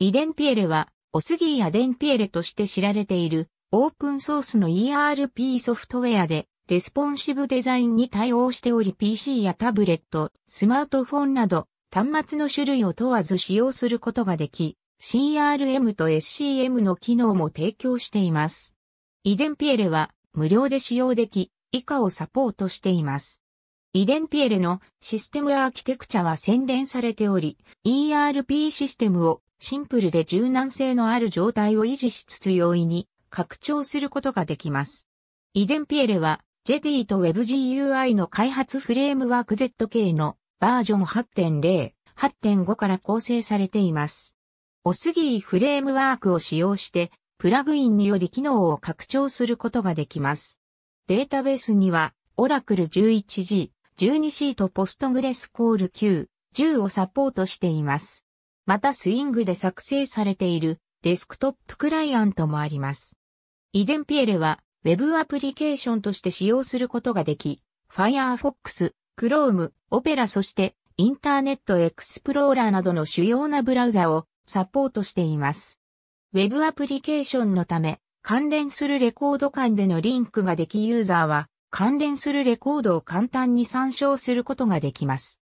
イデンピエレは、オスギーアデンピエレとして知られている、オープンソースの ERP ソフトウェアで、レスポンシブデザインに対応しており PC やタブレット、スマートフォンなど、端末の種類を問わず使用することができ、CRM と SCM の機能も提供しています。イデンピエレは無料で使用でき、以下をサポートしています。イデンピエレのシステムアーキテクチャは洗練されており、ERP システムをシンプルで柔軟性のある状態を維持しつつ容易に拡張することができます。イデンピエレは、ジェディと WebGUI の開発フレームワーク ZK のバージョン8.0、8.5から構成されています。おすぎフレームワークを使用して、プラグインにより機能を拡張することができます。データベースには、Oracle 11G、12C と PostgreSQL 9、10をサポートしています。またスイングで作成されているデスクトップクライアントもあります。イデンピエレは Web アプリケーションとして使用することができ、Firefox、Chrome、Opera そしてインターネットエクスプローラーなどの主要なブラウザをサポートしています。Web アプリケーションのため、関連するレコード間でのリンクができユーザーは関連するレコードを簡単に参照することができます。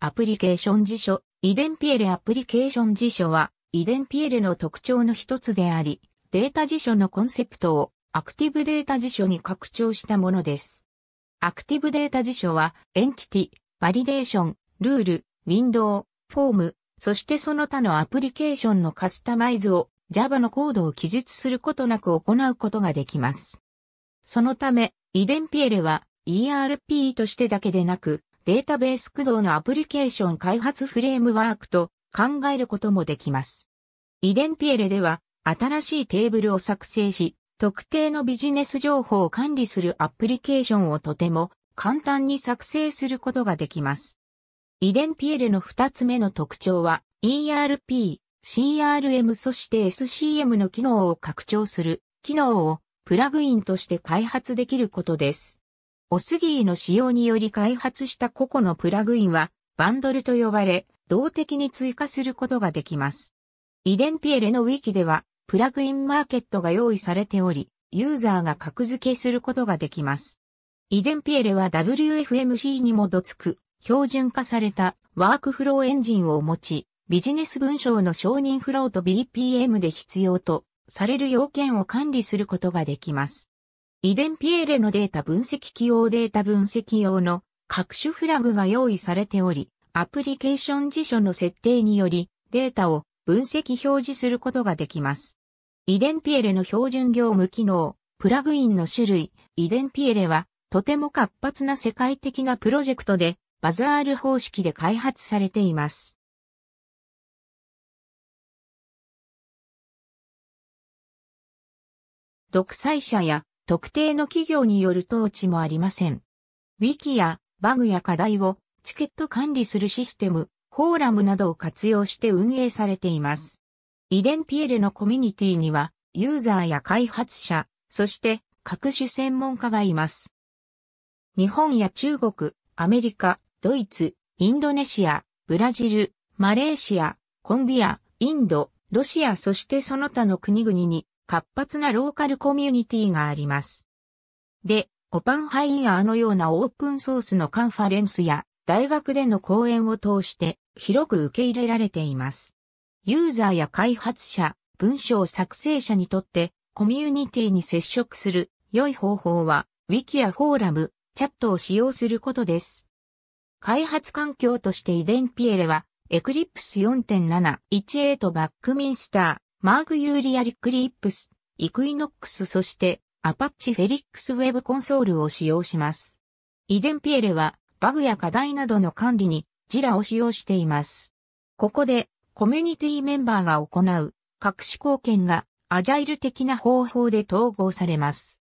アプリケーション辞書遺伝ピエレアプリケーション辞書は、遺伝ピエレの特徴の一つであり、データ辞書のコンセプトをアクティブデータ辞書に拡張したものです。アクティブデータ辞書は、エンティティ、バリデーション、ルール、ウィンドウ、フォーム、そしてその他のアプリケーションのカスタマイズを Java のコードを記述することなく行うことができます。そのため、遺伝ピエレは ERP としてだけでなく、データベース駆動のアプリケーション開発フレームワークと考えることもできます。遺伝ピエレでは、新しいテーブルを作成し、特定のビジネス情報を管理するアプリケーションをとても簡単に作成することができます。遺伝ピエレの2つ目の特徴は ERP、CRM そして SCM の機能を拡張する機能をプラグインとして開発できることです。オスギーの使用により開発した個々のプラグインは、バンドルと呼ばれ、動的に追加することができます。イデンピエレのウィキでは、プラグインマーケットが用意されており、ユーザーが格付けすることができます。イデンピエレは WFMC にもどつく標準化されたワークフローエンジンを持ち、ビジネス文章の承認フローと BPM で必要とされる要件を管理することができます。遺伝ピエレのデータ分析機用データ分析用の各種フラグが用意されており、アプリケーション辞書の設定によりデータを分析表示することができます。遺伝ピエレの標準業務機能、プラグインの種類、遺伝ピエレはとても活発な世界的なプロジェクトでバザール方式で開発されています。独裁者や特定の企業による統治もありません。ウィキやバグや課題をチケット管理するシステム、フォーラムなどを活用して運営されています。イデンピエレのコミュニティには、ユーザーや開発者、そして各種専門家がいます。日本や中国、アメリカ、ドイツ、インドネシア、ブラジル、マレーシア、コンビア、インド、ロシアそしてその他の国々に活発なローカルコミュニティがあります。で、オパンハイヤーのようなオープンソースのカンファレンスや大学での講演を通して広く受け入れられています。ユーザーや開発者、文章作成者にとってコミュニティに接触する良い方法は Wiki やフォーラム、チャットを使用することです。開発環境としてイデンピエレはエクリプス4.7、18バックミンスター、マーグ・ユーリア・リックリップス、イクイノックスそしてアパッチ・フェリックスウェブコンソールを使用します。イデンピエレはバグや課題などの管理にジラを使用しています。ここでコミュニティメンバーが行う各種貢献がアジャイル的な方法で統合されます。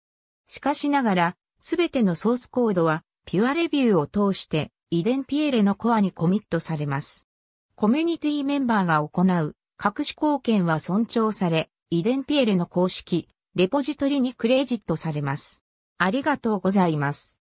しかしながら、すべてのソースコードはピュアレビューを通してイデンピエレのコアにコミットされます。コミュニティメンバーが行う隠し貢献は尊重され、遺伝ピエルの公式、レポジトリにクレジットされます。ありがとうございます。